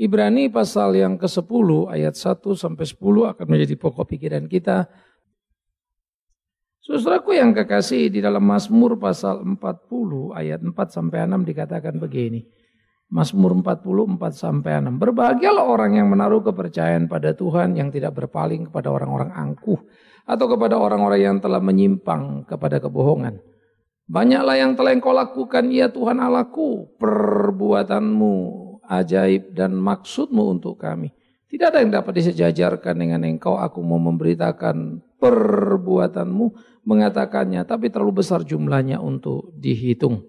Ibrani pasal yang ke-10 ayat 1 sampai 10 akan menjadi pokok pikiran kita. Saudaraku yang kekasih di dalam Mazmur pasal 40 ayat 4 sampai 6 dikatakan begini. Mazmur 40 4 sampai 6. Berbahagialah orang yang menaruh kepercayaan pada Tuhan yang tidak berpaling kepada orang-orang angkuh atau kepada orang-orang yang telah menyimpang kepada kebohongan. Banyaklah yang telah engkau lakukan ya Tuhan Allahku, perbuatanmu ajaib dan maksudmu untuk kami. Tidak ada yang dapat disejajarkan dengan engkau. Aku mau memberitakan perbuatanmu, mengatakannya. Tapi terlalu besar jumlahnya untuk dihitung.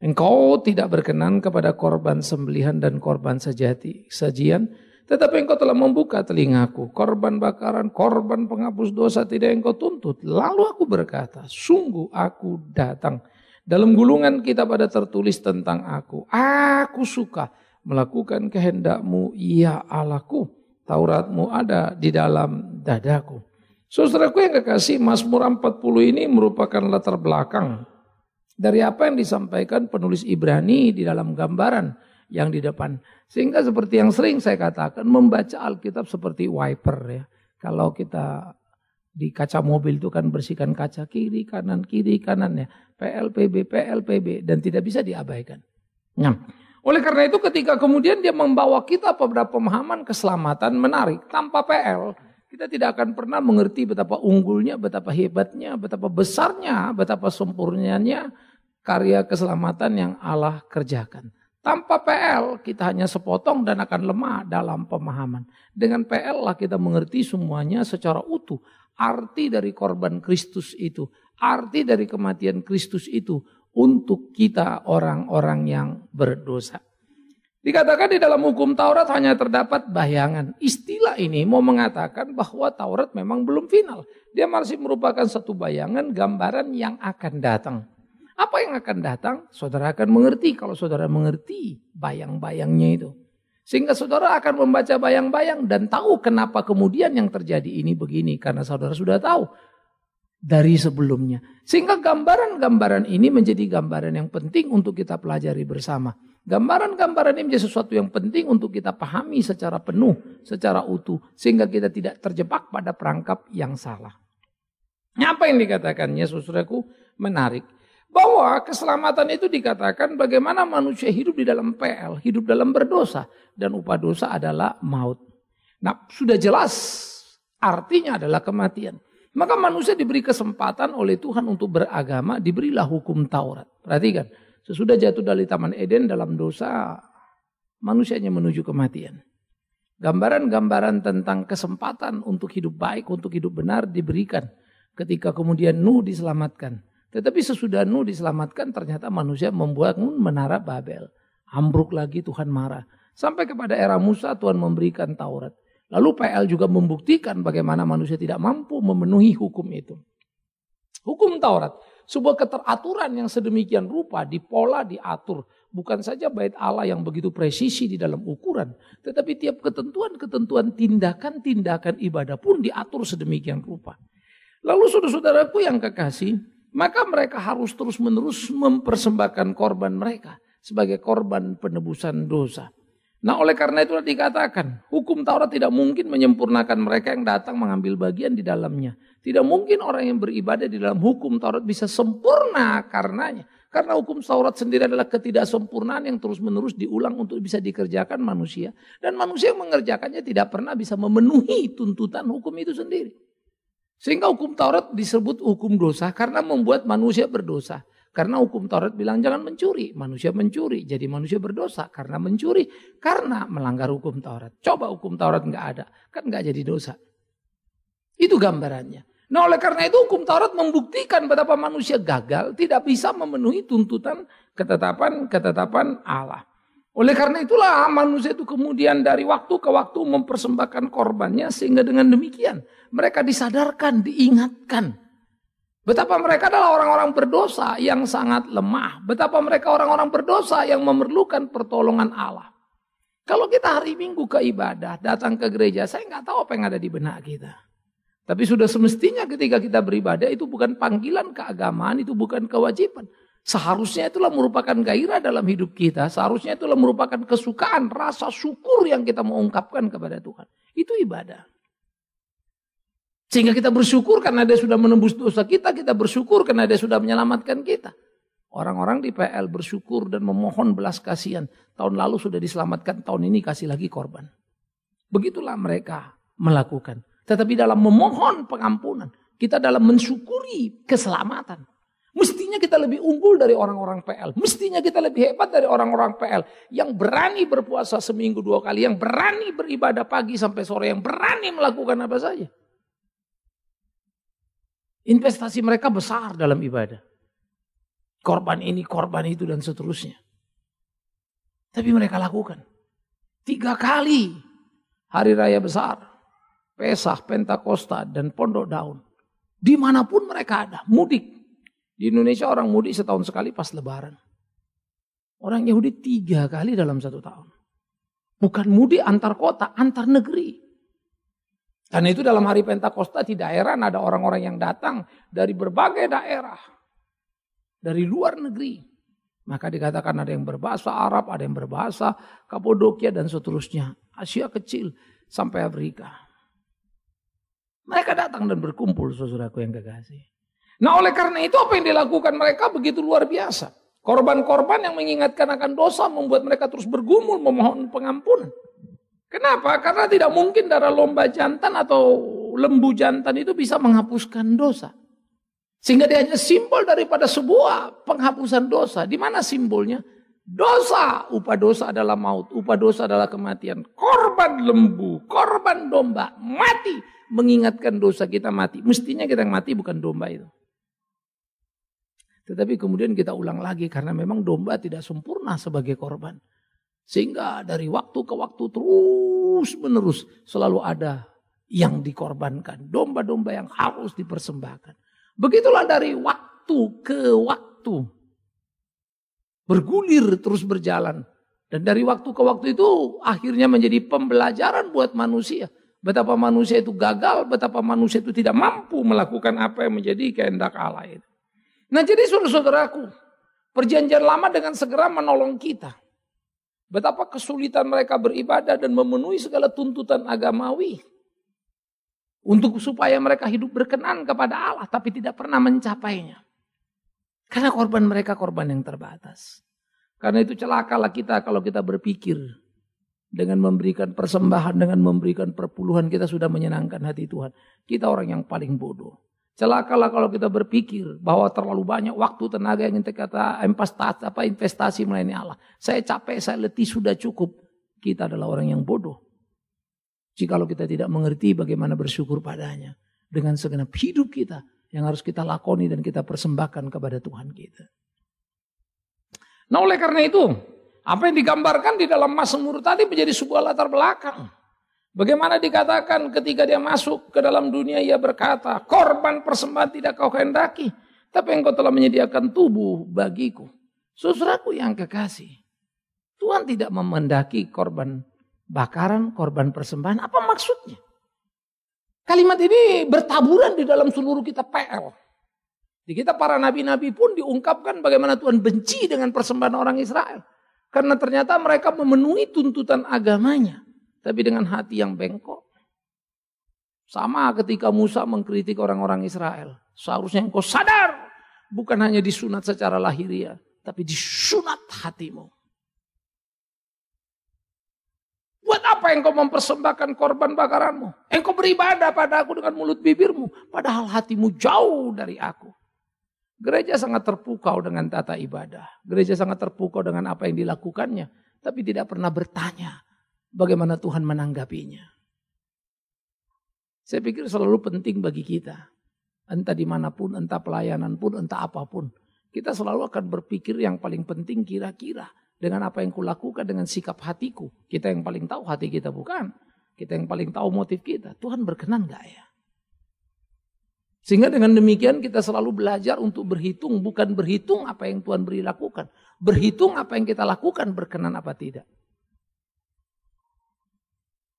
Engkau tidak berkenan kepada korban sembelihan dan korban sejati, sajian. Tetapi engkau telah membuka telingaku. Korban bakaran, korban penghapus dosa tidak engkau tuntut. Lalu aku berkata, sungguh aku datang dalam gulungan kita pada tertulis tentang aku. Aku suka melakukan kehendakmu, ya Allahku. Tauratmu ada di dalam dadaku. Saudaraku yang kekasih, Mazmur 40 ini merupakan latar belakang dari apa yang disampaikan penulis Ibrani di dalam gambaran yang di depan. Sehingga seperti yang sering saya katakan, membaca Alkitab seperti wiper ya. Kalau kita di kaca mobil itu kan bersihkan kaca kiri kanan kiri kanan ya. PLPB, PLPB dan tidak bisa diabaikan. Ya. oleh karena itu ketika kemudian dia membawa kita pada pemahaman keselamatan menarik tanpa PL, kita tidak akan pernah mengerti betapa unggulnya, betapa hebatnya, betapa besarnya, betapa sempurnanya karya keselamatan yang Allah kerjakan. Tanpa PL kita hanya sepotong dan akan lemah dalam pemahaman. Dengan PL lah kita mengerti semuanya secara utuh. Arti dari korban Kristus itu, arti dari kematian Kristus itu untuk kita orang-orang yang berdosa. Dikatakan di dalam hukum Taurat hanya terdapat bayangan. Istilah ini mau mengatakan bahwa Taurat memang belum final. Dia masih merupakan satu bayangan gambaran yang akan datang. Apa yang akan datang? Saudara akan mengerti kalau saudara mengerti bayang-bayangnya itu. Sehingga saudara akan membaca bayang-bayang dan tahu kenapa kemudian yang terjadi ini begini. Karena saudara sudah tahu dari sebelumnya. Sehingga gambaran-gambaran ini menjadi gambaran yang penting untuk kita pelajari bersama. Gambaran-gambaran ini menjadi sesuatu yang penting untuk kita pahami secara penuh, secara utuh. Sehingga kita tidak terjebak pada perangkap yang salah. Apa yang dikatakannya saudaraku menarik bahwa keselamatan itu dikatakan bagaimana manusia hidup di dalam PL, hidup dalam berdosa dan upah dosa adalah maut. Nah, sudah jelas artinya adalah kematian. Maka manusia diberi kesempatan oleh Tuhan untuk beragama, diberilah hukum Taurat. Perhatikan, sesudah jatuh dari Taman Eden dalam dosa, manusianya menuju kematian. Gambaran-gambaran tentang kesempatan untuk hidup baik, untuk hidup benar diberikan ketika kemudian Nuh diselamatkan tetapi sesudah Nuh diselamatkan ternyata manusia membuat menara Babel. Ambruk lagi Tuhan marah. Sampai kepada era Musa Tuhan memberikan Taurat. Lalu PL juga membuktikan bagaimana manusia tidak mampu memenuhi hukum itu. Hukum Taurat, sebuah keteraturan yang sedemikian rupa dipola diatur. Bukan saja bait Allah yang begitu presisi di dalam ukuran. Tetapi tiap ketentuan-ketentuan tindakan-tindakan ibadah pun diatur sedemikian rupa. Lalu saudara-saudaraku yang kekasih, maka mereka harus terus-menerus mempersembahkan korban mereka sebagai korban penebusan dosa. Nah oleh karena itu dikatakan hukum Taurat tidak mungkin menyempurnakan mereka yang datang mengambil bagian di dalamnya. Tidak mungkin orang yang beribadah di dalam hukum Taurat bisa sempurna karenanya. Karena hukum Taurat sendiri adalah ketidaksempurnaan yang terus menerus diulang untuk bisa dikerjakan manusia. Dan manusia yang mengerjakannya tidak pernah bisa memenuhi tuntutan hukum itu sendiri. Sehingga hukum Taurat disebut hukum dosa karena membuat manusia berdosa. Karena hukum Taurat bilang jangan mencuri, manusia mencuri. Jadi manusia berdosa karena mencuri, karena melanggar hukum Taurat. Coba hukum Taurat nggak ada, kan nggak jadi dosa. Itu gambarannya. Nah oleh karena itu hukum Taurat membuktikan betapa manusia gagal, tidak bisa memenuhi tuntutan ketetapan-ketetapan Allah. Oleh karena itulah manusia itu kemudian dari waktu ke waktu mempersembahkan korbannya sehingga dengan demikian mereka disadarkan, diingatkan. Betapa mereka adalah orang-orang berdosa yang sangat lemah. Betapa mereka orang-orang berdosa yang memerlukan pertolongan Allah. Kalau kita hari Minggu ke ibadah, datang ke gereja, saya nggak tahu apa yang ada di benak kita. Tapi sudah semestinya ketika kita beribadah itu bukan panggilan keagamaan, itu bukan kewajiban. Seharusnya itulah merupakan gairah dalam hidup kita. Seharusnya itulah merupakan kesukaan, rasa syukur yang kita mau ungkapkan kepada Tuhan. Itu ibadah. Sehingga kita bersyukur karena dia sudah menembus dosa kita, kita bersyukur karena dia sudah menyelamatkan kita. Orang-orang di PL bersyukur dan memohon belas kasihan. Tahun lalu sudah diselamatkan, tahun ini kasih lagi korban. Begitulah mereka melakukan. Tetapi dalam memohon pengampunan, kita dalam mensyukuri keselamatan. Mestinya kita lebih unggul dari orang-orang PL. Mestinya kita lebih hebat dari orang-orang PL. Yang berani berpuasa seminggu dua kali. Yang berani beribadah pagi sampai sore. Yang berani melakukan apa saja. Investasi mereka besar dalam ibadah. Korban ini, korban itu, dan seterusnya. Tapi mereka lakukan. Tiga kali hari raya besar. Pesah, Pentakosta, dan Pondok Daun. Dimanapun mereka ada, mudik. Di Indonesia orang mudik setahun sekali pas lebaran. Orang Yahudi tiga kali dalam satu tahun. Bukan mudik antar kota, antar negeri. Karena itu dalam hari Pentakosta tidak heran ada orang-orang yang datang dari berbagai daerah. Dari luar negeri. Maka dikatakan ada yang berbahasa Arab, ada yang berbahasa Kapodokia dan seterusnya. Asia kecil sampai Afrika. Mereka datang dan berkumpul saudaraku yang kekasih. Nah oleh karena itu apa yang dilakukan mereka begitu luar biasa. Korban-korban yang mengingatkan akan dosa membuat mereka terus bergumul memohon pengampunan. Kenapa? Karena tidak mungkin darah lomba jantan atau lembu jantan itu bisa menghapuskan dosa. Sehingga dia hanya simbol daripada sebuah penghapusan dosa. Di mana simbolnya? Dosa. Upah dosa adalah maut. Upah dosa adalah kematian. Korban lembu, korban domba, mati. Mengingatkan dosa kita mati. Mestinya kita yang mati bukan domba itu. Tetapi kemudian kita ulang lagi karena memang domba tidak sempurna sebagai korban. Sehingga dari waktu ke waktu terus menerus selalu ada yang dikorbankan. Domba-domba yang harus dipersembahkan. Begitulah dari waktu ke waktu. Bergulir terus berjalan. Dan dari waktu ke waktu itu akhirnya menjadi pembelajaran buat manusia. Betapa manusia itu gagal, betapa manusia itu tidak mampu melakukan apa yang menjadi kehendak Allah itu. Nah jadi saudara-saudaraku, perjanjian lama dengan segera menolong kita. Betapa kesulitan mereka beribadah dan memenuhi segala tuntutan agamawi. Untuk supaya mereka hidup berkenan kepada Allah tapi tidak pernah mencapainya. Karena korban mereka korban yang terbatas. Karena itu celakalah kita kalau kita berpikir dengan memberikan persembahan, dengan memberikan perpuluhan kita sudah menyenangkan hati Tuhan. Kita orang yang paling bodoh. Celakalah kalau kita berpikir bahwa terlalu banyak waktu, tenaga yang kita kata investasi, apa investasi melayani Allah. Saya capek, saya letih, sudah cukup. Kita adalah orang yang bodoh. Jikalau kita tidak mengerti bagaimana bersyukur padanya. Dengan segenap hidup kita yang harus kita lakoni dan kita persembahkan kepada Tuhan kita. Nah oleh karena itu, apa yang digambarkan di dalam mas tadi menjadi sebuah latar belakang Bagaimana dikatakan ketika dia masuk ke dalam dunia ia berkata, korban persembahan tidak kau kehendaki, tapi engkau telah menyediakan tubuh bagiku. Susraku yang kekasih, Tuhan tidak memendaki korban bakaran, korban persembahan. Apa maksudnya? Kalimat ini bertaburan di dalam seluruh kitab PL. Di kita para nabi-nabi pun diungkapkan bagaimana Tuhan benci dengan persembahan orang Israel. Karena ternyata mereka memenuhi tuntutan agamanya tapi dengan hati yang bengkok. Sama ketika Musa mengkritik orang-orang Israel. Seharusnya engkau sadar. Bukan hanya disunat secara lahiriah. Tapi disunat hatimu. Buat apa engkau mempersembahkan korban bakaranmu? Engkau beribadah pada aku dengan mulut bibirmu. Padahal hatimu jauh dari aku. Gereja sangat terpukau dengan tata ibadah. Gereja sangat terpukau dengan apa yang dilakukannya. Tapi tidak pernah bertanya bagaimana Tuhan menanggapinya. Saya pikir selalu penting bagi kita. Entah dimanapun, entah pelayanan pun, entah apapun. Kita selalu akan berpikir yang paling penting kira-kira. Dengan apa yang kulakukan, dengan sikap hatiku. Kita yang paling tahu hati kita bukan. Kita yang paling tahu motif kita. Tuhan berkenan gak ya? Sehingga dengan demikian kita selalu belajar untuk berhitung. Bukan berhitung apa yang Tuhan beri lakukan. Berhitung apa yang kita lakukan berkenan apa tidak.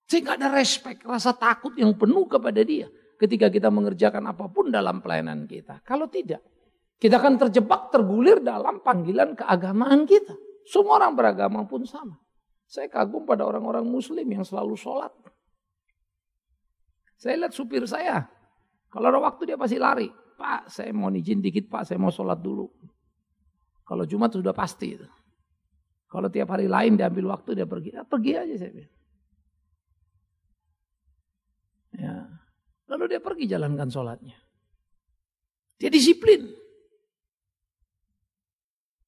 Sehingga ada respect, rasa takut yang penuh kepada dia ketika kita mengerjakan apapun dalam pelayanan kita. Kalau tidak, kita akan terjebak tergulir dalam panggilan keagamaan kita. Semua orang beragama pun sama. Saya kagum pada orang-orang muslim yang selalu sholat. Saya lihat supir saya. Kalau ada waktu dia pasti lari. Pak, saya mau izin dikit pak, saya mau sholat dulu. Kalau Jumat sudah pasti Kalau tiap hari lain diambil waktu dia pergi, ya, pergi aja saya bilang. Lalu dia pergi jalankan sholatnya. Dia disiplin.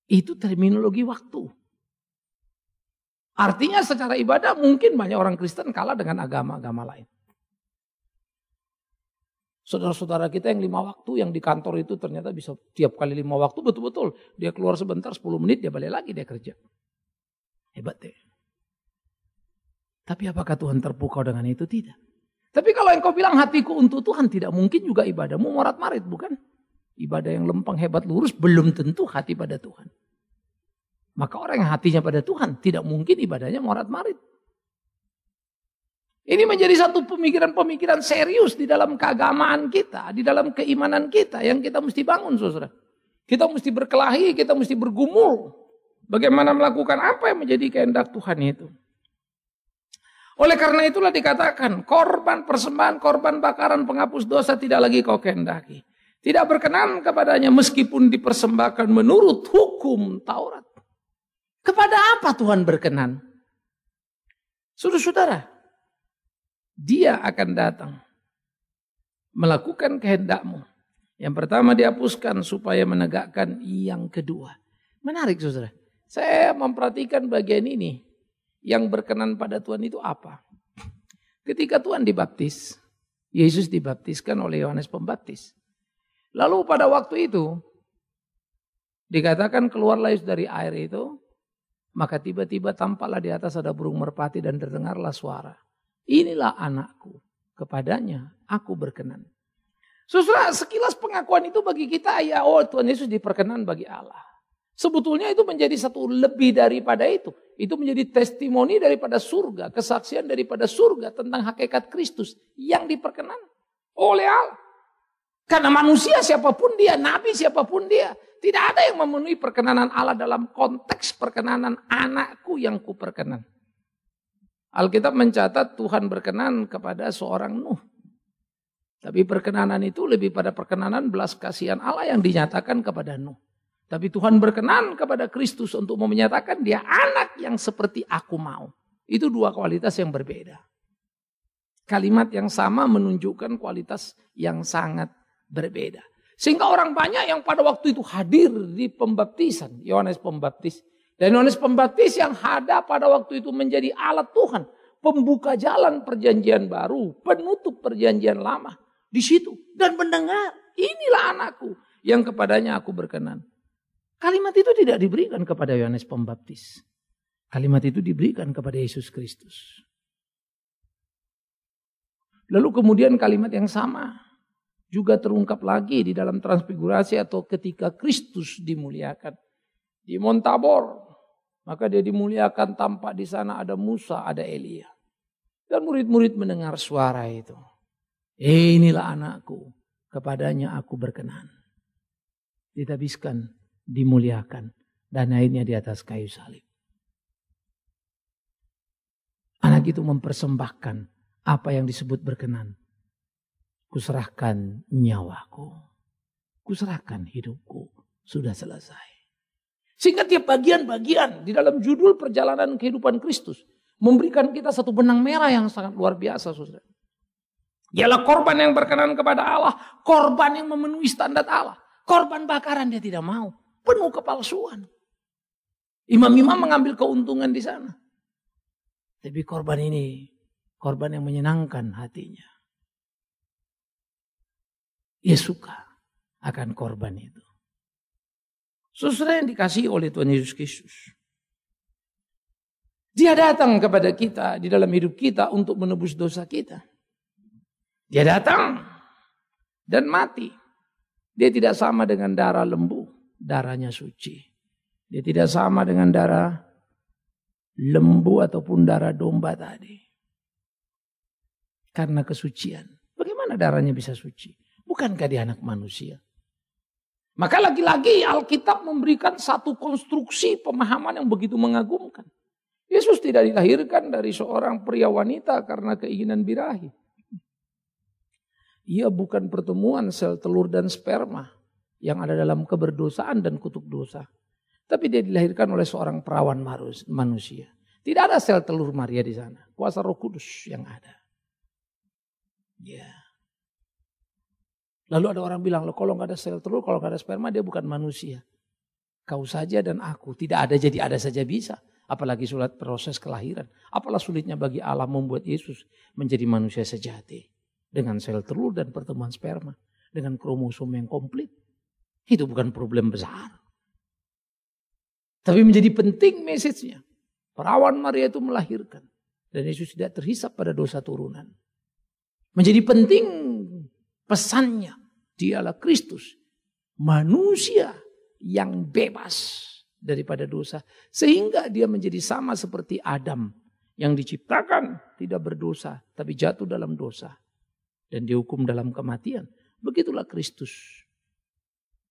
Itu terminologi waktu. Artinya secara ibadah mungkin banyak orang Kristen kalah dengan agama-agama lain. Saudara-saudara kita yang lima waktu yang di kantor itu ternyata bisa tiap kali lima waktu betul-betul. Dia keluar sebentar 10 menit dia balik lagi dia kerja. Hebat deh. Tapi apakah Tuhan terpukau dengan itu? Tidak. Tapi kalau engkau bilang hatiku untuk Tuhan, tidak mungkin juga ibadahmu morat-marit, bukan? Ibadah yang lempeng, hebat, lurus, belum tentu hati pada Tuhan. Maka orang yang hatinya pada Tuhan, tidak mungkin ibadahnya morat-marit. Ini menjadi satu pemikiran-pemikiran serius di dalam keagamaan kita, di dalam keimanan kita yang kita mesti bangun, saudara. Kita mesti berkelahi, kita mesti bergumul. Bagaimana melakukan apa yang menjadi kehendak Tuhan itu. Oleh karena itulah dikatakan korban persembahan, korban bakaran penghapus dosa tidak lagi kau kehendaki. Tidak berkenan kepadanya meskipun dipersembahkan menurut hukum Taurat. Kepada apa Tuhan berkenan? Saudara-saudara, dia akan datang melakukan kehendakmu. Yang pertama dihapuskan supaya menegakkan yang kedua. Menarik saudara. Saya memperhatikan bagian ini yang berkenan pada Tuhan itu apa? Ketika Tuhan dibaptis, Yesus dibaptiskan oleh Yohanes Pembaptis. Lalu pada waktu itu dikatakan keluarlah Yesus dari air itu, maka tiba-tiba tampaklah di atas ada burung merpati dan terdengarlah suara. Inilah anakku, kepadanya aku berkenan. Susah sekilas pengakuan itu bagi kita ya oh Tuhan Yesus diperkenan bagi Allah. Sebetulnya itu menjadi satu lebih daripada itu itu menjadi testimoni daripada surga, kesaksian daripada surga tentang hakikat Kristus yang diperkenan oleh Allah. Karena manusia siapapun dia, nabi siapapun dia, tidak ada yang memenuhi perkenanan Allah dalam konteks perkenanan anakku yang kuperkenan. Alkitab mencatat Tuhan berkenan kepada seorang Nuh. Tapi perkenanan itu lebih pada perkenanan belas kasihan Allah yang dinyatakan kepada Nuh. Tapi Tuhan berkenan kepada Kristus untuk menyatakan dia anak yang seperti aku mau. Itu dua kualitas yang berbeda. Kalimat yang sama menunjukkan kualitas yang sangat berbeda. Sehingga orang banyak yang pada waktu itu hadir di pembaptisan. Yohanes Pembaptis. Dan Yohanes Pembaptis yang ada pada waktu itu menjadi alat Tuhan. Pembuka jalan perjanjian baru. Penutup perjanjian lama. Di situ. Dan mendengar. Inilah anakku yang kepadanya aku berkenan. Kalimat itu tidak diberikan kepada Yohanes Pembaptis. Kalimat itu diberikan kepada Yesus Kristus. Lalu kemudian kalimat yang sama juga terungkap lagi di dalam transfigurasi atau ketika Kristus dimuliakan di Montabor. Maka dia dimuliakan tampak di sana ada Musa, ada Elia. Dan murid-murid mendengar suara itu. Eh, inilah anakku, kepadanya aku berkenan. Ditabiskan dimuliakan dan akhirnya di atas kayu salib. Anak itu mempersembahkan apa yang disebut berkenan. Kuserahkan nyawaku. Kuserahkan hidupku. Sudah selesai. Sehingga tiap bagian-bagian di dalam judul perjalanan kehidupan Kristus memberikan kita satu benang merah yang sangat luar biasa, Saudara. Ialah korban yang berkenan kepada Allah, korban yang memenuhi standar Allah, korban bakaran dia tidak mau penuh kepalsuan. Imam-imam mengambil keuntungan di sana. Tapi korban ini korban yang menyenangkan hatinya. Ia suka akan korban itu. Sesuai yang dikasih oleh Tuhan Yesus Kristus. Dia datang kepada kita di dalam hidup kita untuk menebus dosa kita. Dia datang dan mati. Dia tidak sama dengan darah lembu darahnya suci. Dia tidak sama dengan darah lembu ataupun darah domba tadi. Karena kesucian. Bagaimana darahnya bisa suci? Bukankah dia anak manusia? Maka lagi-lagi Alkitab memberikan satu konstruksi pemahaman yang begitu mengagumkan. Yesus tidak dilahirkan dari seorang pria wanita karena keinginan birahi. Ia bukan pertemuan sel telur dan sperma yang ada dalam keberdosaan dan kutuk dosa. Tapi dia dilahirkan oleh seorang perawan manusia. Tidak ada sel telur Maria di sana. Kuasa roh kudus yang ada. Ya. Lalu ada orang bilang, loh kalau nggak ada sel telur, kalau nggak ada sperma dia bukan manusia. Kau saja dan aku. Tidak ada jadi ada saja bisa. Apalagi sulit proses kelahiran. Apalah sulitnya bagi Allah membuat Yesus menjadi manusia sejati. Dengan sel telur dan pertemuan sperma. Dengan kromosom yang komplit. Itu bukan problem besar. Tapi menjadi penting mesejnya. Perawan Maria itu melahirkan. Dan Yesus tidak terhisap pada dosa turunan. Menjadi penting pesannya. Dialah Kristus. Manusia yang bebas daripada dosa. Sehingga dia menjadi sama seperti Adam. Yang diciptakan tidak berdosa. Tapi jatuh dalam dosa. Dan dihukum dalam kematian. Begitulah Kristus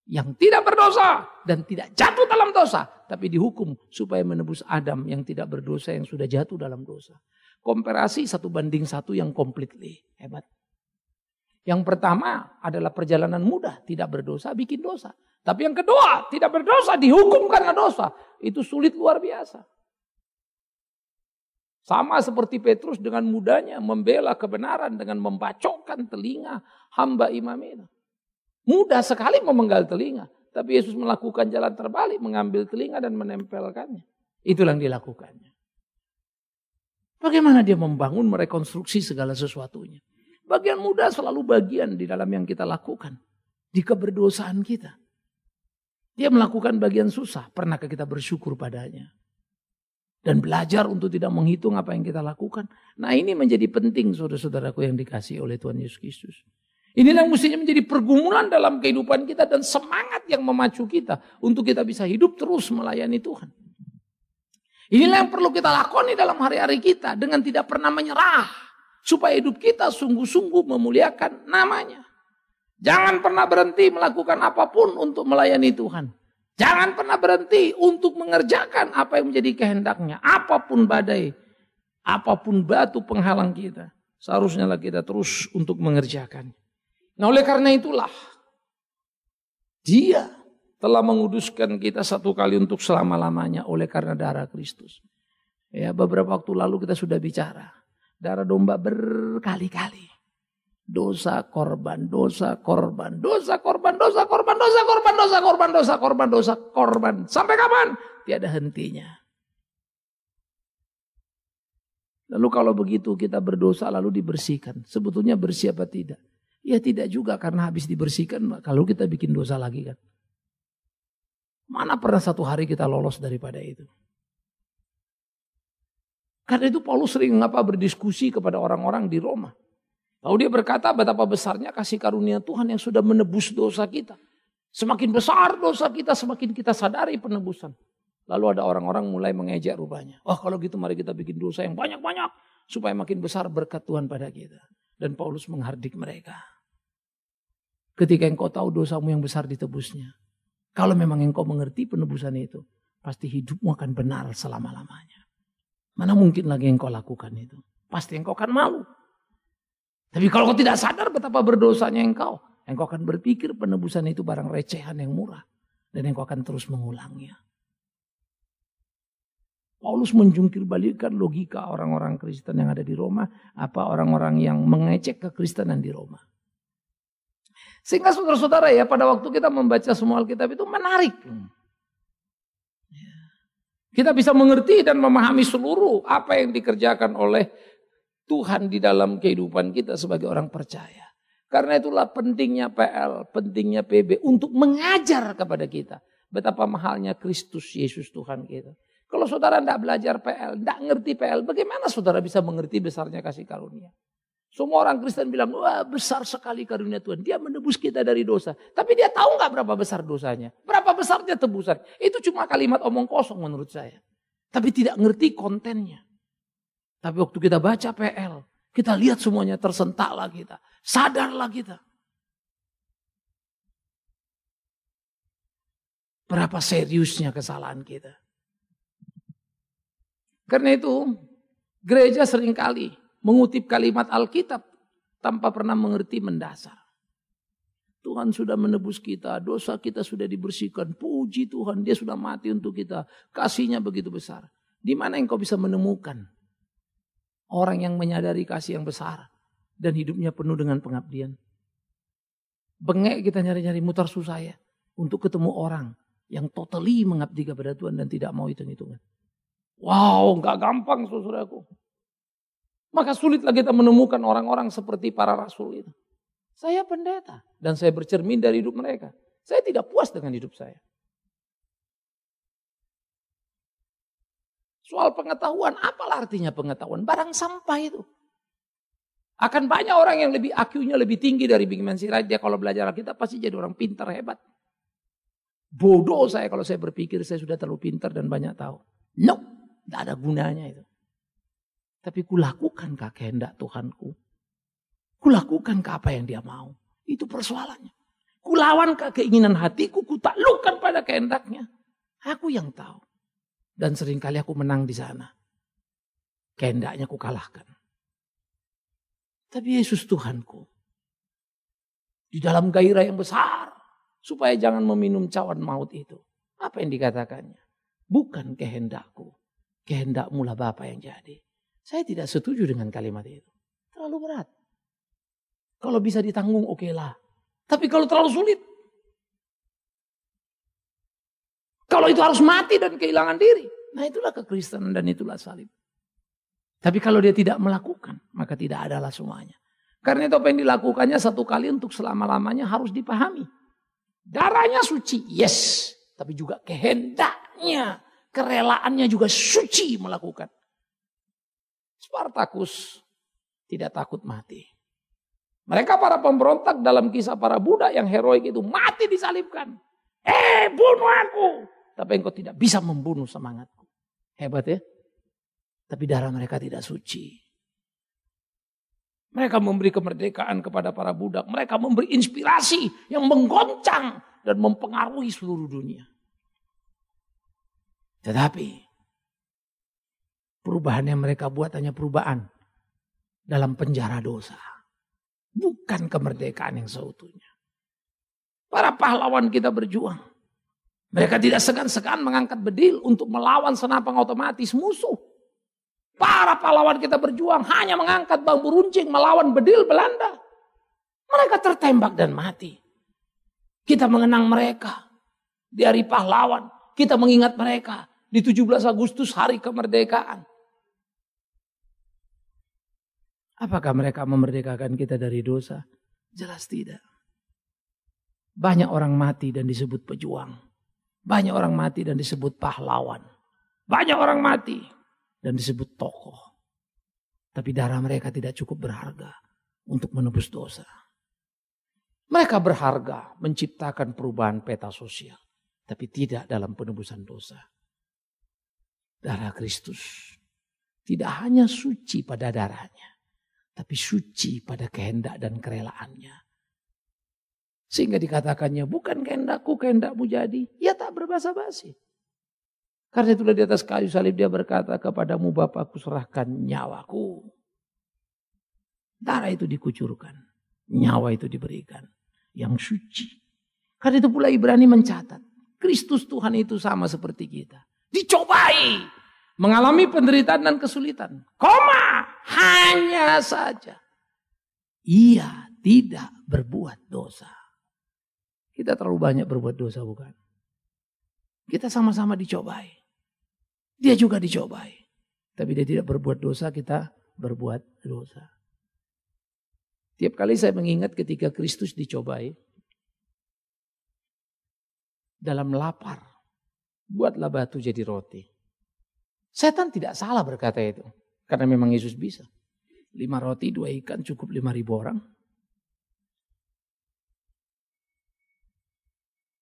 yang tidak berdosa dan tidak jatuh dalam dosa, tapi dihukum supaya menebus Adam yang tidak berdosa yang sudah jatuh dalam dosa. Komparasi satu banding satu yang completely hebat. Yang pertama adalah perjalanan mudah, tidak berdosa bikin dosa. Tapi yang kedua, tidak berdosa dihukum karena dosa. Itu sulit luar biasa. Sama seperti Petrus dengan mudanya membela kebenaran dengan membacokkan telinga hamba imam itu. Mudah sekali memenggal telinga. Tapi Yesus melakukan jalan terbalik, mengambil telinga dan menempelkannya. Itulah yang dilakukannya. Bagaimana dia membangun, merekonstruksi segala sesuatunya. Bagian mudah selalu bagian di dalam yang kita lakukan. Di keberdosaan kita. Dia melakukan bagian susah. Pernahkah kita bersyukur padanya? Dan belajar untuk tidak menghitung apa yang kita lakukan. Nah ini menjadi penting saudara-saudaraku yang dikasih oleh Tuhan Yesus Kristus. Inilah yang mestinya menjadi pergumulan dalam kehidupan kita dan semangat yang memacu kita untuk kita bisa hidup terus melayani Tuhan. Inilah yang perlu kita lakoni dalam hari-hari kita dengan tidak pernah menyerah supaya hidup kita sungguh-sungguh memuliakan namanya. Jangan pernah berhenti melakukan apapun untuk melayani Tuhan. Jangan pernah berhenti untuk mengerjakan apa yang menjadi kehendaknya. Apapun badai, apapun batu penghalang kita. Seharusnya lah kita terus untuk mengerjakannya. Nah oleh karena itulah dia telah menguduskan kita satu kali untuk selama-lamanya oleh karena darah Kristus. Ya, beberapa waktu lalu kita sudah bicara darah domba berkali-kali. Dosa korban, dosa korban, dosa korban, dosa korban, dosa korban, dosa korban, dosa korban, dosa korban. Sampai kapan? Tiada hentinya. Lalu kalau begitu kita berdosa lalu dibersihkan. Sebetulnya bersih apa tidak? Ya tidak juga karena habis dibersihkan kalau kita bikin dosa lagi kan. Mana pernah satu hari kita lolos daripada itu. Karena itu Paulus sering ngapa berdiskusi kepada orang-orang di Roma. Lalu dia berkata betapa besarnya kasih karunia Tuhan yang sudah menebus dosa kita. Semakin besar dosa kita semakin kita sadari penebusan. Lalu ada orang-orang mulai mengejek rupanya. Wah oh, kalau gitu mari kita bikin dosa yang banyak-banyak. Supaya makin besar berkat Tuhan pada kita. Dan Paulus menghardik mereka. Ketika engkau tahu dosamu yang besar ditebusnya. Kalau memang engkau mengerti penebusan itu, pasti hidupmu akan benar selama-lamanya. Mana mungkin lagi engkau lakukan itu? Pasti engkau akan malu. Tapi kalau kau tidak sadar betapa berdosanya engkau, engkau akan berpikir penebusan itu barang recehan yang murah. Dan engkau akan terus mengulangnya. Paulus menjungkir balikan logika orang-orang Kristen yang ada di Roma, apa orang-orang yang mengecek kekristenan di Roma. Sehingga saudara-saudara ya pada waktu kita membaca semua Alkitab itu menarik. Kita bisa mengerti dan memahami seluruh apa yang dikerjakan oleh Tuhan di dalam kehidupan kita sebagai orang percaya. Karena itulah pentingnya PL, pentingnya PB untuk mengajar kepada kita betapa mahalnya Kristus Yesus Tuhan kita. Kalau saudara tidak belajar PL, tidak ngerti PL, bagaimana saudara bisa mengerti besarnya kasih karunia? Semua orang Kristen bilang, wah besar sekali karunia Tuhan. Dia menebus kita dari dosa. Tapi dia tahu nggak berapa besar dosanya? Berapa besarnya tebusan? Itu cuma kalimat omong kosong menurut saya. Tapi tidak ngerti kontennya. Tapi waktu kita baca PL, kita lihat semuanya tersentaklah kita. Sadarlah kita. Berapa seriusnya kesalahan kita. Karena itu gereja seringkali mengutip kalimat Alkitab tanpa pernah mengerti mendasar. Tuhan sudah menebus kita, dosa kita sudah dibersihkan. Puji Tuhan, dia sudah mati untuk kita. Kasihnya begitu besar. Di mana engkau bisa menemukan orang yang menyadari kasih yang besar dan hidupnya penuh dengan pengabdian? Bengek kita nyari-nyari mutar susah ya untuk ketemu orang yang totally mengabdi kepada Tuhan dan tidak mau hitung-hitungan. Wow, nggak gampang saudaraku. Maka sulitlah kita menemukan orang-orang seperti para rasul itu. Saya pendeta dan saya bercermin dari hidup mereka. Saya tidak puas dengan hidup saya. Soal pengetahuan, apalah artinya pengetahuan? Barang sampah itu. Akan banyak orang yang lebih akunya lebih tinggi dari Bigman dia kalau belajar kita pasti jadi orang pintar hebat. Bodoh saya kalau saya berpikir saya sudah terlalu pintar dan banyak tahu. No, tidak ada gunanya itu. Tapi kulakukankah kehendak Tuhanku? Kulakukankah apa yang dia mau? Itu persoalannya. Kulawankah keinginan hatiku? Kutaklukan pada kehendaknya. Aku yang tahu. Dan seringkali aku menang di sana. Kehendaknya ku kalahkan. Tapi Yesus Tuhanku. Di dalam gairah yang besar. Supaya jangan meminum cawan maut itu. Apa yang dikatakannya? Bukan kehendakku. Kehendakmulah mula Bapa yang jadi. Saya tidak setuju dengan kalimat itu. Terlalu berat. Kalau bisa ditanggung oke okay lah. Tapi kalau terlalu sulit. Kalau itu harus mati dan kehilangan diri. Nah itulah kekristenan dan itulah salib. Tapi kalau dia tidak melakukan, maka tidak adalah semuanya. Karena itu apa yang dilakukannya satu kali untuk selama-lamanya harus dipahami. Darahnya suci, yes. Tapi juga kehendaknya, kerelaannya juga suci melakukan. Spartacus tidak takut mati. Mereka para pemberontak dalam kisah para budak yang heroik itu mati disalibkan. Eh bunuh aku. Tapi engkau tidak bisa membunuh semangatku. Hebat ya. Tapi darah mereka tidak suci. Mereka memberi kemerdekaan kepada para budak. Mereka memberi inspirasi yang menggoncang dan mempengaruhi seluruh dunia. Tetapi Perubahan yang mereka buat hanya perubahan dalam penjara dosa. Bukan kemerdekaan yang seutuhnya. Para pahlawan kita berjuang. Mereka tidak segan-segan mengangkat bedil untuk melawan senapang otomatis musuh. Para pahlawan kita berjuang hanya mengangkat bambu runcing melawan bedil Belanda. Mereka tertembak dan mati. Kita mengenang mereka di hari pahlawan. Kita mengingat mereka di 17 Agustus hari kemerdekaan. Apakah mereka memerdekakan kita dari dosa? Jelas tidak. Banyak orang mati dan disebut pejuang. Banyak orang mati dan disebut pahlawan. Banyak orang mati dan disebut tokoh. Tapi darah mereka tidak cukup berharga untuk menebus dosa. Mereka berharga menciptakan perubahan peta sosial. Tapi tidak dalam penebusan dosa. Darah Kristus tidak hanya suci pada darahnya tapi suci pada kehendak dan kerelaannya. Sehingga dikatakannya bukan kehendakku, kehendakmu jadi. Ya tak berbahasa basi. Karena itulah di atas kayu salib dia berkata kepadamu Bapakku serahkan nyawaku. Darah itu dikucurkan. Nyawa itu diberikan. Yang suci. Karena itu pula Ibrani mencatat. Kristus Tuhan itu sama seperti kita. Dicobai. Mengalami penderitaan dan kesulitan. Koma hanya saja ia tidak berbuat dosa. Kita terlalu banyak berbuat dosa bukan? Kita sama-sama dicobai. Dia juga dicobai. Tapi dia tidak berbuat dosa, kita berbuat dosa. Tiap kali saya mengingat ketika Kristus dicobai, dalam lapar, buatlah batu jadi roti. Setan tidak salah berkata itu. Karena memang Yesus bisa. Lima roti, dua ikan cukup lima ribu orang.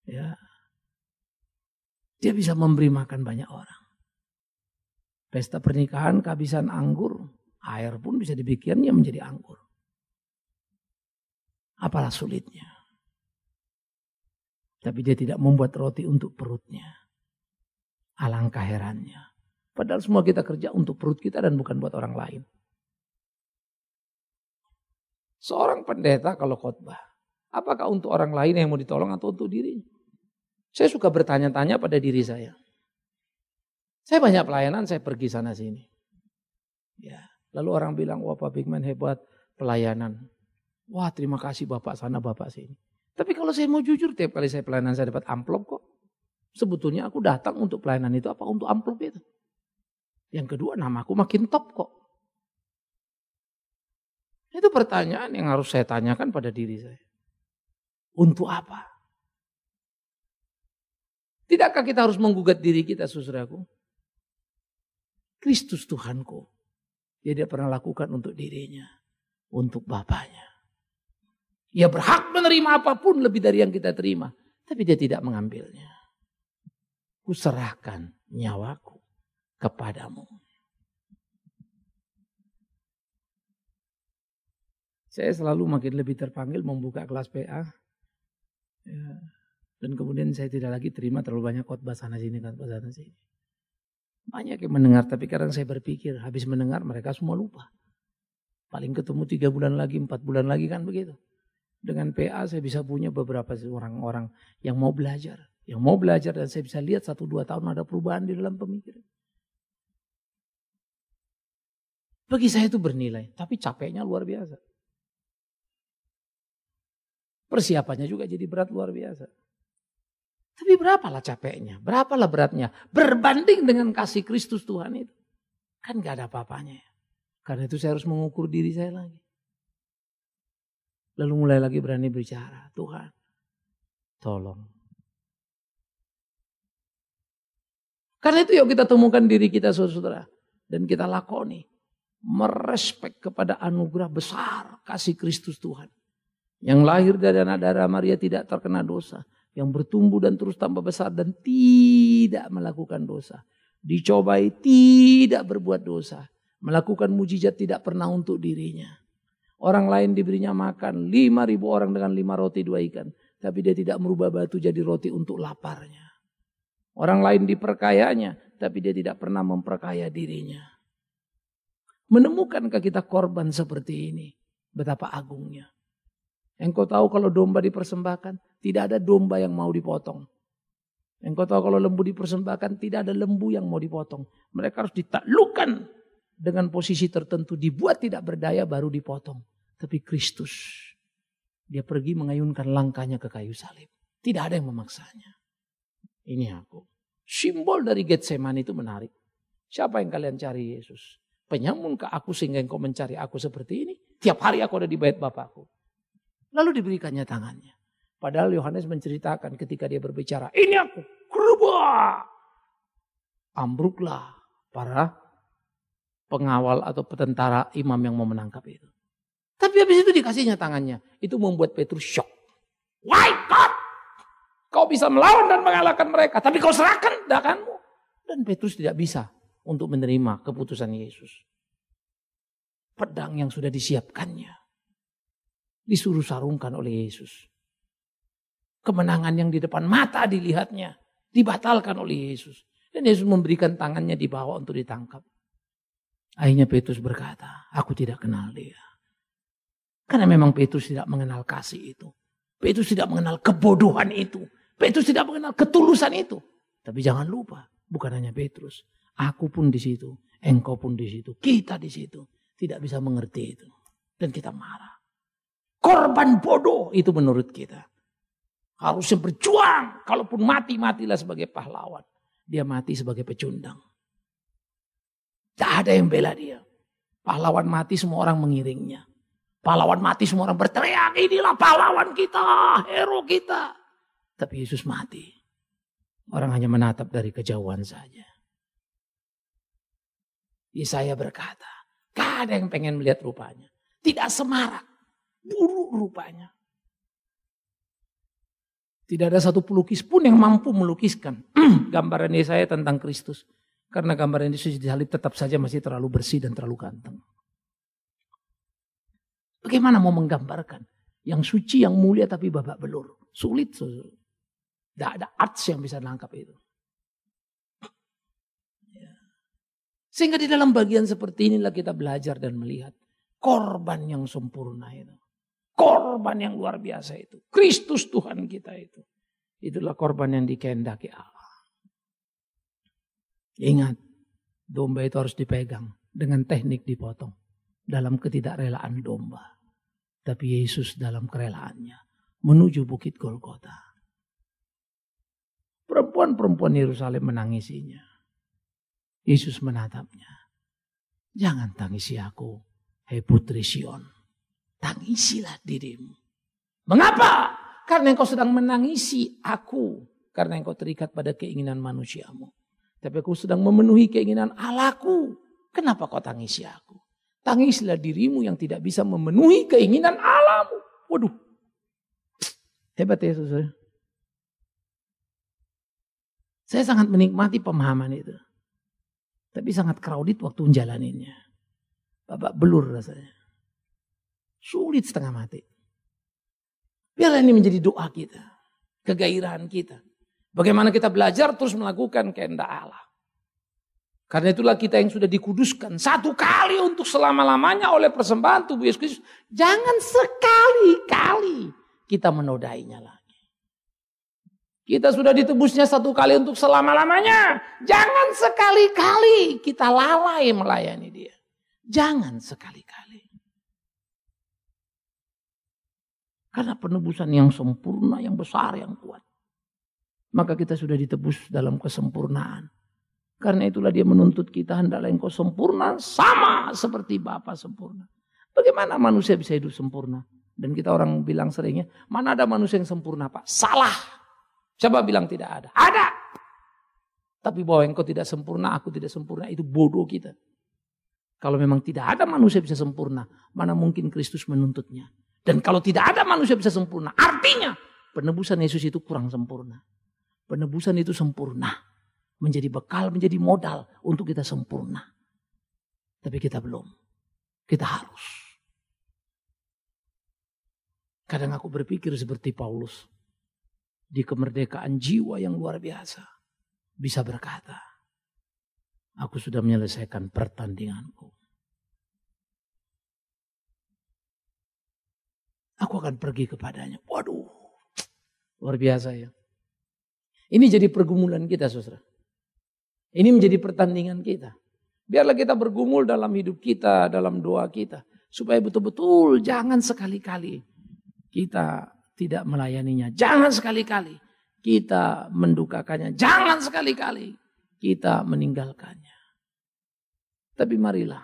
Ya. Dia bisa memberi makan banyak orang. Pesta pernikahan kehabisan anggur, air pun bisa dibikinnya menjadi anggur. Apalah sulitnya. Tapi dia tidak membuat roti untuk perutnya. Alangkah herannya Padahal semua kita kerja untuk perut kita dan bukan buat orang lain. Seorang pendeta kalau khotbah, apakah untuk orang lain yang mau ditolong atau untuk dirinya? Saya suka bertanya-tanya pada diri saya. Saya banyak pelayanan, saya pergi sana sini. Ya, lalu orang bilang, wah Pak Bigman hebat pelayanan. Wah terima kasih Bapak sana, Bapak sini. Tapi kalau saya mau jujur, tiap kali saya pelayanan saya dapat amplop kok. Sebetulnya aku datang untuk pelayanan itu apa? Untuk amplop itu. Yang kedua namaku makin top kok. Itu pertanyaan yang harus saya tanyakan pada diri saya. Untuk apa? Tidakkah kita harus menggugat diri kita susraku? Kristus Tuhanku. Dia tidak pernah lakukan untuk dirinya. Untuk Bapaknya. Ia berhak menerima apapun lebih dari yang kita terima. Tapi dia tidak mengambilnya. Kuserahkan nyawaku kepadamu. Saya selalu makin lebih terpanggil membuka kelas PA. Ya. Dan kemudian saya tidak lagi terima terlalu banyak khotbah sana sini, khotbah sana sini. Banyak yang mendengar, tapi kadang saya berpikir habis mendengar mereka semua lupa. Paling ketemu tiga bulan lagi, empat bulan lagi kan begitu. Dengan PA saya bisa punya beberapa orang-orang yang mau belajar. Yang mau belajar dan saya bisa lihat satu dua tahun ada perubahan di dalam pemikiran. Bagi saya itu bernilai, tapi capeknya luar biasa. Persiapannya juga jadi berat luar biasa. Tapi berapalah capeknya, berapalah beratnya. Berbanding dengan kasih Kristus Tuhan itu. Kan gak ada apa-apanya Karena itu saya harus mengukur diri saya lagi. Lalu mulai lagi berani berbicara Tuhan, tolong. Karena itu yuk kita temukan diri kita saudara-saudara. Dan kita lakoni merespek kepada anugerah besar kasih Kristus Tuhan. Yang lahir dari anak darah Maria tidak terkena dosa. Yang bertumbuh dan terus tambah besar dan tidak melakukan dosa. Dicobai tidak berbuat dosa. Melakukan mujizat tidak pernah untuk dirinya. Orang lain diberinya makan. lima ribu orang dengan lima roti dua ikan. Tapi dia tidak merubah batu jadi roti untuk laparnya. Orang lain diperkayanya. Tapi dia tidak pernah memperkaya dirinya. Menemukankah kita korban seperti ini? Betapa agungnya. Engkau tahu kalau domba dipersembahkan, tidak ada domba yang mau dipotong. Engkau tahu kalau lembu dipersembahkan, tidak ada lembu yang mau dipotong. Mereka harus ditaklukkan dengan posisi tertentu, dibuat tidak berdaya baru dipotong. Tapi Kristus, dia pergi mengayunkan langkahnya ke kayu salib. Tidak ada yang memaksanya. Ini aku. Simbol dari Getseman itu menarik. Siapa yang kalian cari Yesus? penyamun ke aku sehingga engkau mencari aku seperti ini. Tiap hari aku ada di bait Bapakku. Lalu diberikannya tangannya. Padahal Yohanes menceritakan ketika dia berbicara, ini aku, kerubah. Ambruklah para pengawal atau petentara imam yang mau menangkap itu. Tapi habis itu dikasihnya tangannya. Itu membuat Petrus shock. Why God? Kau bisa melawan dan mengalahkan mereka. Tapi kau serahkan daganganmu. Dan Petrus tidak bisa untuk menerima keputusan Yesus. Pedang yang sudah disiapkannya disuruh sarungkan oleh Yesus. Kemenangan yang di depan mata dilihatnya dibatalkan oleh Yesus. Dan Yesus memberikan tangannya di bawah untuk ditangkap. Akhirnya Petrus berkata, aku tidak kenal dia. Karena memang Petrus tidak mengenal kasih itu. Petrus tidak mengenal kebodohan itu. Petrus tidak mengenal ketulusan itu. Tapi jangan lupa, bukan hanya Petrus. Aku pun di situ, engkau pun di situ, kita di situ. Tidak bisa mengerti itu. Dan kita marah. Korban bodoh itu menurut kita. Harusnya berjuang. Kalaupun mati, matilah sebagai pahlawan. Dia mati sebagai pecundang. Tidak ada yang bela dia. Pahlawan mati semua orang mengiringnya. Pahlawan mati semua orang berteriak, inilah pahlawan kita, hero kita. Tapi Yesus mati. Orang hanya menatap dari kejauhan saja. Yesaya berkata, gak ada yang pengen melihat rupanya. Tidak semarak, buruk rupanya. Tidak ada satu pelukis pun yang mampu melukiskan gambaran Yesaya tentang Kristus. Karena gambaran Yesus di salib tetap saja masih terlalu bersih dan terlalu ganteng. Bagaimana mau menggambarkan yang suci, yang mulia tapi babak belur? Sulit. Tidak ada arts yang bisa menangkap itu. Sehingga di dalam bagian seperti inilah kita belajar dan melihat korban yang sempurna itu. Korban yang luar biasa itu. Kristus Tuhan kita itu. Itulah korban yang dikehendaki Allah. Ingat, domba itu harus dipegang dengan teknik dipotong. Dalam ketidakrelaan domba. Tapi Yesus dalam kerelaannya menuju bukit Golgota. Perempuan-perempuan Yerusalem menangisinya. Yesus menatapnya. Jangan tangisi aku, hei putri Sion. Tangisilah dirimu. Mengapa? Karena engkau sedang menangisi aku. Karena engkau terikat pada keinginan manusiamu. Tapi aku sedang memenuhi keinginan Allahku. Kenapa kau tangisi aku? Tangislah dirimu yang tidak bisa memenuhi keinginan alammu. Waduh. hebat ya saudara. Saya sangat menikmati pemahaman itu. Tapi sangat crowded waktu menjalaninya. Bapak belur rasanya. Sulit setengah mati. Biarlah ini menjadi doa kita. Kegairahan kita. Bagaimana kita belajar terus melakukan kehendak Allah. Karena itulah kita yang sudah dikuduskan satu kali untuk selama-lamanya oleh persembahan tubuh Yesus Kristus. Jangan sekali-kali kita menodainya lagi. Kita sudah ditebusnya satu kali untuk selama-lamanya. Jangan sekali-kali kita lalai melayani dia. Jangan sekali-kali. Karena penebusan yang sempurna, yang besar, yang kuat. Maka kita sudah ditebus dalam kesempurnaan. Karena itulah dia menuntut kita hendaklah engkau sempurna sama seperti Bapa sempurna. Bagaimana manusia bisa hidup sempurna? Dan kita orang bilang seringnya, mana ada manusia yang sempurna Pak? Salah. Siapa bilang tidak ada? Ada. Tapi bahwa engkau tidak sempurna, aku tidak sempurna, itu bodoh kita. Kalau memang tidak ada manusia bisa sempurna, mana mungkin Kristus menuntutnya. Dan kalau tidak ada manusia bisa sempurna, artinya penebusan Yesus itu kurang sempurna. Penebusan itu sempurna. Menjadi bekal, menjadi modal untuk kita sempurna. Tapi kita belum. Kita harus. Kadang aku berpikir seperti Paulus di kemerdekaan jiwa yang luar biasa bisa berkata, "Aku sudah menyelesaikan pertandinganku. Aku akan pergi kepadanya." Waduh, luar biasa ya. Ini jadi pergumulan kita, saudara. Ini menjadi pertandingan kita. Biarlah kita bergumul dalam hidup kita, dalam doa kita, supaya betul-betul jangan sekali-kali kita tidak melayaninya. Jangan sekali-kali kita mendukakannya. Jangan sekali-kali kita meninggalkannya. Tapi marilah,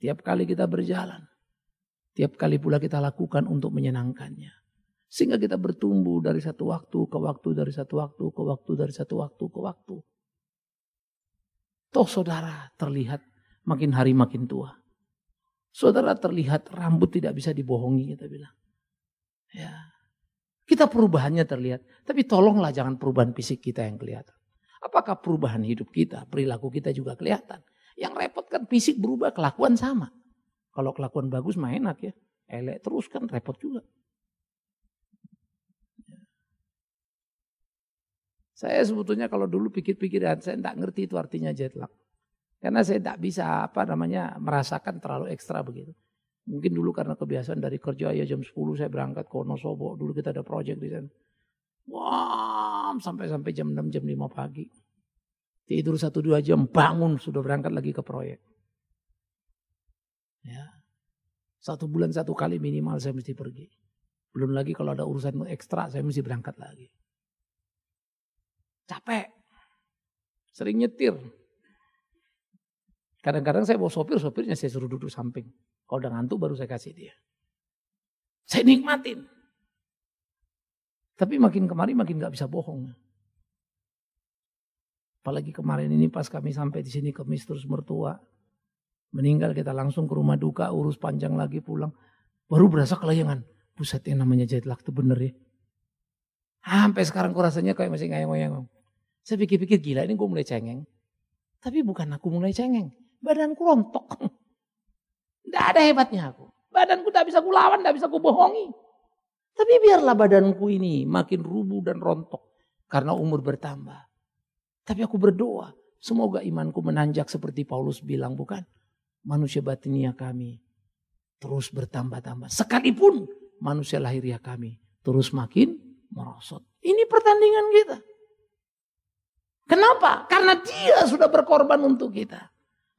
tiap kali kita berjalan, tiap kali pula kita lakukan untuk menyenangkannya. Sehingga kita bertumbuh dari satu waktu ke waktu, dari satu waktu ke waktu, dari satu waktu ke waktu. Toh saudara terlihat makin hari makin tua. Saudara terlihat rambut tidak bisa dibohongi kita bilang. Ya. Kita perubahannya terlihat. Tapi tolonglah jangan perubahan fisik kita yang kelihatan. Apakah perubahan hidup kita, perilaku kita juga kelihatan. Yang repot kan fisik berubah, kelakuan sama. Kalau kelakuan bagus mah enak ya. Elek terus kan repot juga. Ya. Saya sebetulnya kalau dulu pikir-pikir saya tidak ngerti itu artinya jet lag. Karena saya tidak bisa apa namanya merasakan terlalu ekstra begitu. Mungkin dulu karena kebiasaan dari kerja ya jam 10 saya berangkat ke Wonosobo. Dulu kita ada proyek di sana. Wah, sampai-sampai jam 6, jam 5 pagi. Tidur 1-2 jam, bangun, sudah berangkat lagi ke proyek. Ya. Satu bulan satu kali minimal saya mesti pergi. Belum lagi kalau ada urusan ekstra saya mesti berangkat lagi. Capek. Sering nyetir. Kadang-kadang saya bawa sopir, sopirnya saya suruh duduk samping. Kalau udah ngantuk baru saya kasih dia. Saya nikmatin. Tapi makin kemari makin gak bisa bohong. Apalagi kemarin ini pas kami sampai di sini ke terus mertua. Meninggal kita langsung ke rumah duka, urus panjang lagi pulang. Baru berasa kelayangan. Buset yang namanya jahit lak itu bener ya. Sampai sekarang kok rasanya kayak masih ngayang-ngayang. Saya pikir-pikir gila ini gue mulai cengeng. Tapi bukan aku mulai cengeng. Badanku rontok. Tidak ada hebatnya aku. Badanku tidak bisa kulawan, tidak bisa kubohongi. Tapi biarlah badanku ini makin rubuh dan rontok. Karena umur bertambah. Tapi aku berdoa. Semoga imanku menanjak seperti Paulus bilang bukan. Manusia batinia kami terus bertambah-tambah. Sekalipun manusia lahiriah kami terus makin merosot. Ini pertandingan kita. Kenapa? Karena dia sudah berkorban untuk kita.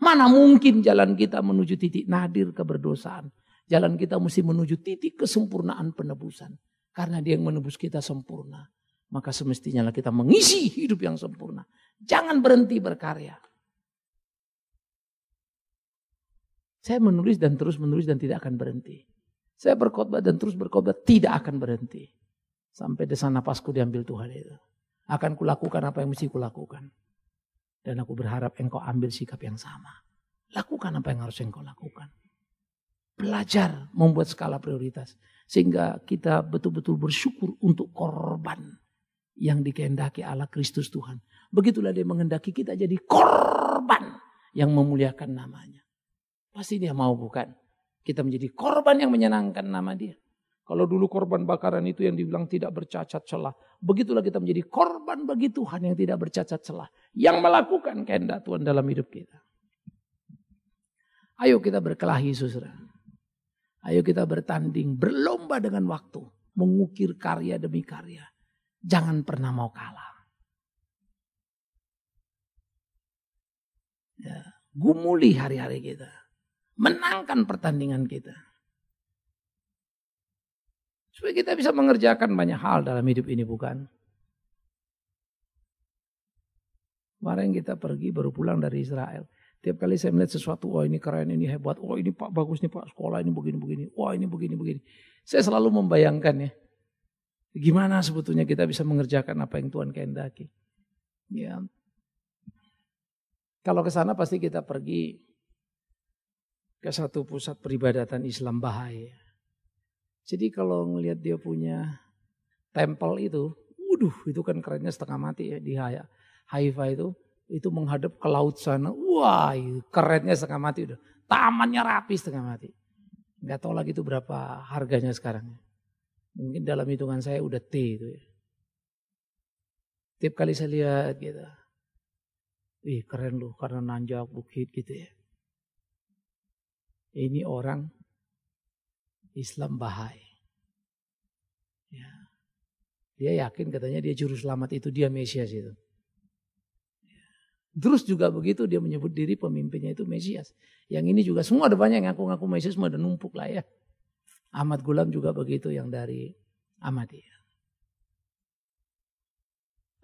Mana mungkin jalan kita menuju titik nadir keberdosaan. Jalan kita mesti menuju titik kesempurnaan penebusan. Karena dia yang menebus kita sempurna. Maka semestinya lah kita mengisi hidup yang sempurna. Jangan berhenti berkarya. Saya menulis dan terus menulis dan tidak akan berhenti. Saya berkhotbah dan terus berkhotbah tidak akan berhenti. Sampai desa napasku diambil Tuhan itu. Akan kulakukan apa yang mesti kulakukan. Dan aku berharap engkau ambil sikap yang sama. Lakukan apa yang harus engkau lakukan. Belajar membuat skala prioritas. Sehingga kita betul-betul bersyukur untuk korban yang dikehendaki Allah Kristus Tuhan. Begitulah dia mengendaki kita jadi korban yang memuliakan namanya. Pasti dia mau bukan? Kita menjadi korban yang menyenangkan nama dia. Kalau dulu korban bakaran itu yang dibilang tidak bercacat celah. Begitulah kita menjadi korban bagi Tuhan yang tidak bercacat celah. Yang melakukan kehendak Tuhan dalam hidup kita. Ayo kita berkelahi susra. Ayo kita bertanding, berlomba dengan waktu. Mengukir karya demi karya. Jangan pernah mau kalah. Ya, gumuli hari-hari kita. Menangkan pertandingan kita. Supaya kita bisa mengerjakan banyak hal dalam hidup ini bukan? Kemarin kita pergi baru pulang dari Israel. Tiap kali saya melihat sesuatu, wah oh, ini keren, ini hebat, wah oh, ini pak bagus nih pak, sekolah ini begini-begini, wah ini begini-begini. Saya selalu membayangkan ya, gimana sebetulnya kita bisa mengerjakan apa yang Tuhan kehendaki. Ya. Kalau ke sana pasti kita pergi ke satu pusat peribadatan Islam bahaya. Jadi kalau ngelihat dia punya temple itu, waduh itu kan kerennya setengah mati ya di Haifa itu. Itu menghadap ke laut sana, wah kerennya setengah mati udah. Tamannya rapi setengah mati. Gak tahu lagi itu berapa harganya sekarang. Mungkin dalam hitungan saya udah T itu ya. Tiap kali saya lihat gitu. Ih keren loh karena nanjak bukit gitu ya. Ini orang Islam Bahai, Ya. Dia yakin katanya dia juru selamat itu, dia Mesias itu. Ya. Terus juga begitu dia menyebut diri pemimpinnya itu Mesias. Yang ini juga semua ada banyak yang ngaku-ngaku Mesias semua ada numpuk lah ya. Ahmad Gulam juga begitu yang dari Ahmadiyah.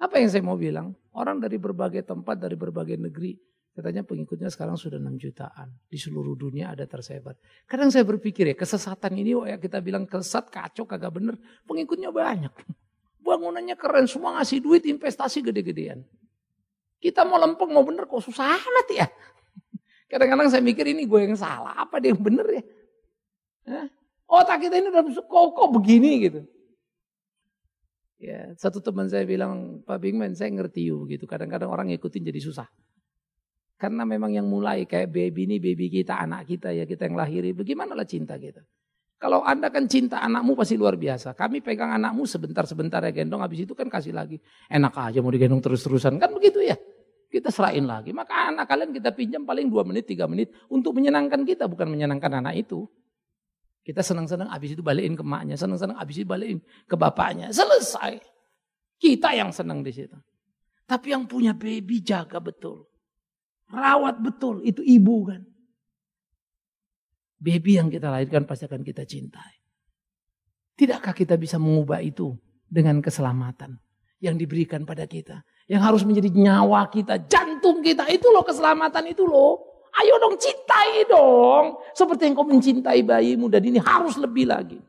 Apa yang saya mau bilang? Orang dari berbagai tempat, dari berbagai negeri Katanya pengikutnya sekarang sudah 6 jutaan. Di seluruh dunia ada tersebar. Kadang saya berpikir ya kesesatan ini oh ya kita bilang kesat kacau kagak bener. Pengikutnya banyak. Bangunannya keren semua ngasih duit investasi gede-gedean. Kita mau lempeng mau bener kok susah amat ya. Kadang-kadang saya mikir ini gue yang salah apa dia yang bener ya. Hah? Otak kita ini udah kok, kok begini gitu. Ya, satu teman saya bilang, Pak Bingman saya ngerti you gitu. Kadang-kadang orang ngikutin jadi susah. Karena memang yang mulai kayak baby ini baby kita, anak kita ya kita yang lahiri. Bagaimanalah cinta kita? Kalau anda kan cinta anakmu pasti luar biasa. Kami pegang anakmu sebentar-sebentar ya gendong, habis itu kan kasih lagi. Enak aja mau digendong terus-terusan, kan begitu ya. Kita serain lagi. Maka anak kalian kita pinjam paling dua menit, tiga menit untuk menyenangkan kita, bukan menyenangkan anak itu. Kita senang-senang habis itu balikin ke maknya, senang-senang habis itu balikin ke bapaknya. Selesai. Kita yang senang di situ. Tapi yang punya baby jaga betul. Rawat betul, itu ibu kan. Baby yang kita lahirkan pasti akan kita cintai. Tidakkah kita bisa mengubah itu dengan keselamatan yang diberikan pada kita? Yang harus menjadi nyawa kita, jantung kita. Itu loh keselamatan itu loh. Ayo dong cintai dong. Seperti yang kau mencintai bayimu dan ini harus lebih lagi.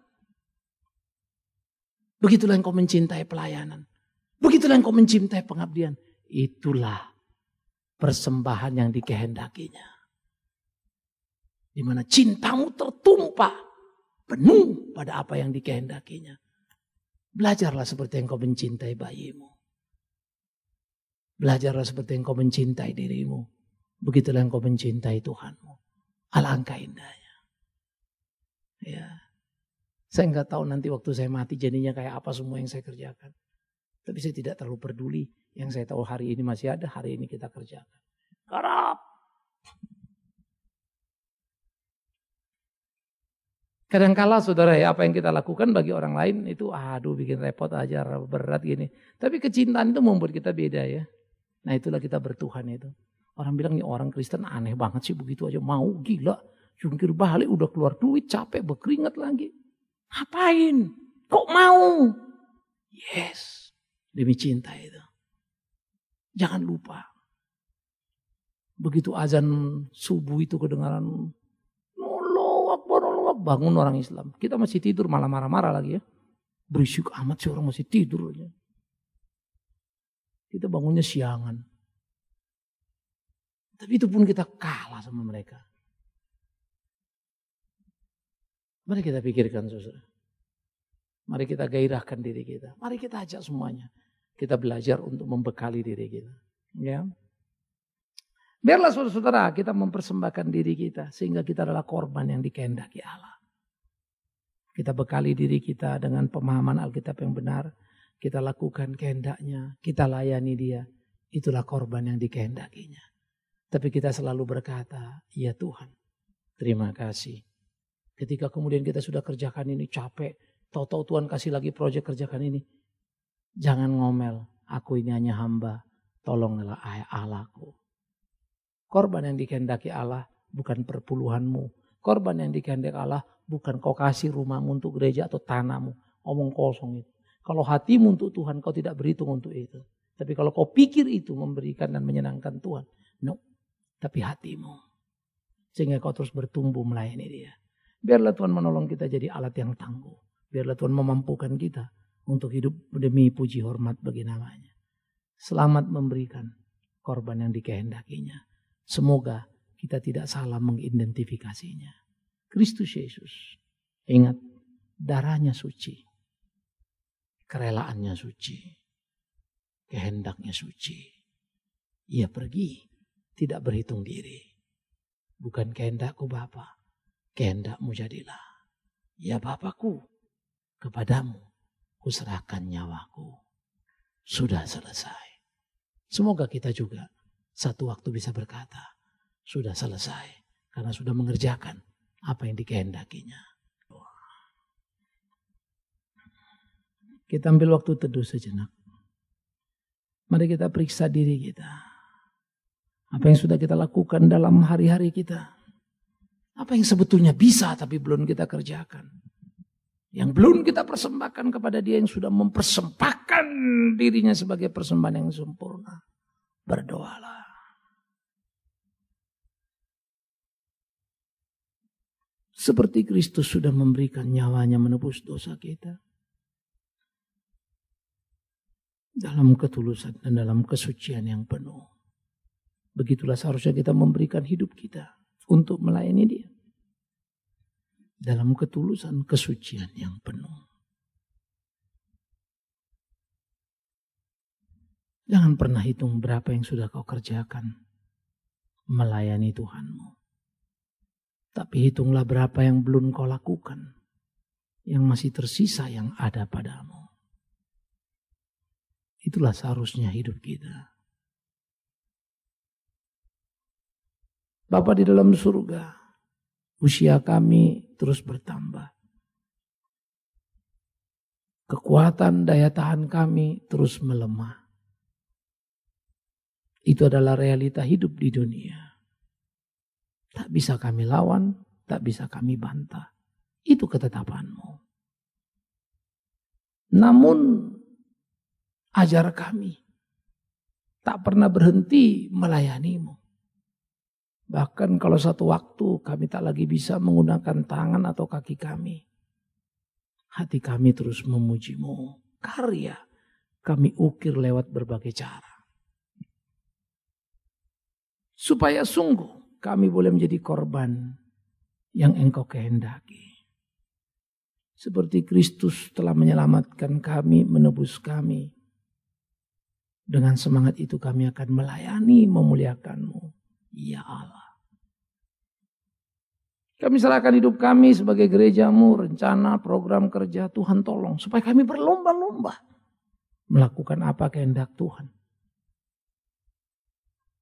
Begitulah yang kau mencintai pelayanan. Begitulah yang kau mencintai pengabdian. Itulah persembahan yang dikehendakinya. Dimana cintamu tertumpah penuh pada apa yang dikehendakinya. Belajarlah seperti yang kau mencintai bayimu. Belajarlah seperti yang kau mencintai dirimu. Begitulah yang kau mencintai Tuhanmu. Alangkah indahnya. Ya. Saya nggak tahu nanti waktu saya mati jadinya kayak apa semua yang saya kerjakan. Tapi saya tidak terlalu peduli. Yang saya tahu hari ini masih ada, hari ini kita kerjakan. Kadang Kadangkala saudara ya apa yang kita lakukan bagi orang lain itu aduh bikin repot aja berat gini. Tapi kecintaan itu membuat kita beda ya. Nah itulah kita bertuhan itu. Orang bilang nih ya, orang Kristen aneh banget sih begitu aja mau gila. Jungkir balik udah keluar duit capek berkeringat lagi. Ngapain? Kok mau? Yes. Demi cinta itu. Jangan lupa. Begitu azan subuh itu kedengaran, Allah Akbar, bangun orang Islam. Kita masih tidur, malah marah-marah lagi ya. Berisik amat sih orang masih tidur aja. Kita bangunnya siangan. Tapi itu pun kita kalah sama mereka. Mari kita pikirkan susah. Mari kita gairahkan diri kita. Mari kita ajak semuanya kita belajar untuk membekali diri kita. Ya. Biarlah saudara-saudara kita mempersembahkan diri kita sehingga kita adalah korban yang dikehendaki Allah. Kita bekali diri kita dengan pemahaman Alkitab yang benar. Kita lakukan kehendaknya, kita layani dia. Itulah korban yang dikehendakinya. Tapi kita selalu berkata, ya Tuhan, terima kasih. Ketika kemudian kita sudah kerjakan ini capek, tahu-tahu Tuhan kasih lagi proyek kerjakan ini Jangan ngomel, aku ini hanya hamba, tolonglah ayah Allahku. Korban yang dikehendaki Allah bukan perpuluhanmu. Korban yang dikehendaki Allah bukan kau kasih rumahmu untuk gereja atau tanahmu. Omong kosong itu. Kalau hatimu untuk Tuhan kau tidak berhitung untuk itu. Tapi kalau kau pikir itu memberikan dan menyenangkan Tuhan. No. Tapi hatimu. Sehingga kau terus bertumbuh melayani dia. Biarlah Tuhan menolong kita jadi alat yang tangguh. Biarlah Tuhan memampukan kita untuk hidup demi puji hormat bagi namanya. Selamat memberikan korban yang dikehendakinya. Semoga kita tidak salah mengidentifikasinya. Kristus Yesus, ingat darahnya suci, kerelaannya suci, kehendaknya suci. Ia pergi, tidak berhitung diri. Bukan kehendakku Bapa, kehendakmu jadilah. Ya Bapakku, kepadamu kuserahkan nyawaku. Sudah selesai. Semoga kita juga satu waktu bisa berkata, sudah selesai. Karena sudah mengerjakan apa yang dikehendakinya. Kita ambil waktu teduh sejenak. Mari kita periksa diri kita. Apa yang sudah kita lakukan dalam hari-hari kita. Apa yang sebetulnya bisa tapi belum kita kerjakan. Yang belum kita persembahkan kepada dia yang sudah mempersembahkan dirinya sebagai persembahan yang sempurna. Berdoalah. Seperti Kristus sudah memberikan nyawanya menebus dosa kita. Dalam ketulusan dan dalam kesucian yang penuh. Begitulah seharusnya kita memberikan hidup kita untuk melayani dia dalam ketulusan kesucian yang penuh. Jangan pernah hitung berapa yang sudah kau kerjakan melayani Tuhanmu. Tapi hitunglah berapa yang belum kau lakukan, yang masih tersisa yang ada padamu. Itulah seharusnya hidup kita. Bapak di dalam surga, Usia kami terus bertambah. Kekuatan daya tahan kami terus melemah. Itu adalah realita hidup di dunia. Tak bisa kami lawan, tak bisa kami bantah. Itu ketetapanmu. Namun ajar kami tak pernah berhenti melayanimu. Bahkan kalau satu waktu kami tak lagi bisa menggunakan tangan atau kaki kami. Hati kami terus memujimu. Karya kami ukir lewat berbagai cara. Supaya sungguh kami boleh menjadi korban yang engkau kehendaki. Seperti Kristus telah menyelamatkan kami, menebus kami. Dengan semangat itu kami akan melayani memuliakanmu Ya Allah. Kami serahkan hidup kami sebagai gerejamu, rencana, program kerja. Tuhan tolong supaya kami berlomba-lomba melakukan apa kehendak Tuhan.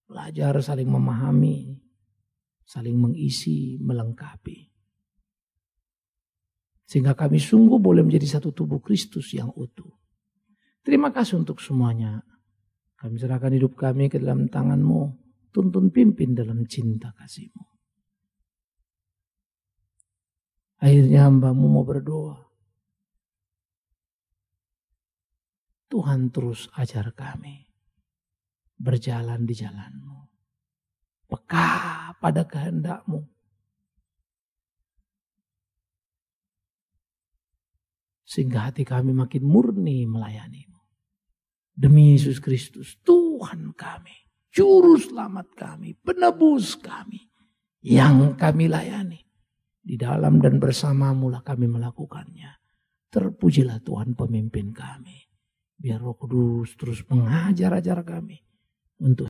Belajar saling memahami, saling mengisi, melengkapi. Sehingga kami sungguh boleh menjadi satu tubuh Kristus yang utuh. Terima kasih untuk semuanya. Kami serahkan hidup kami ke dalam tanganmu tuntun pimpin dalam cinta kasihmu. Akhirnya hambamu mau berdoa. Tuhan terus ajar kami berjalan di jalanmu. Peka pada kehendakmu. Sehingga hati kami makin murni melayanimu. Demi Yesus Kristus, Tuhan kami juru selamat kami, penebus kami yang kami layani. Di dalam dan bersamamu lah kami melakukannya. Terpujilah Tuhan pemimpin kami. Biar roh kudus terus mengajar-ajar kami. Untuk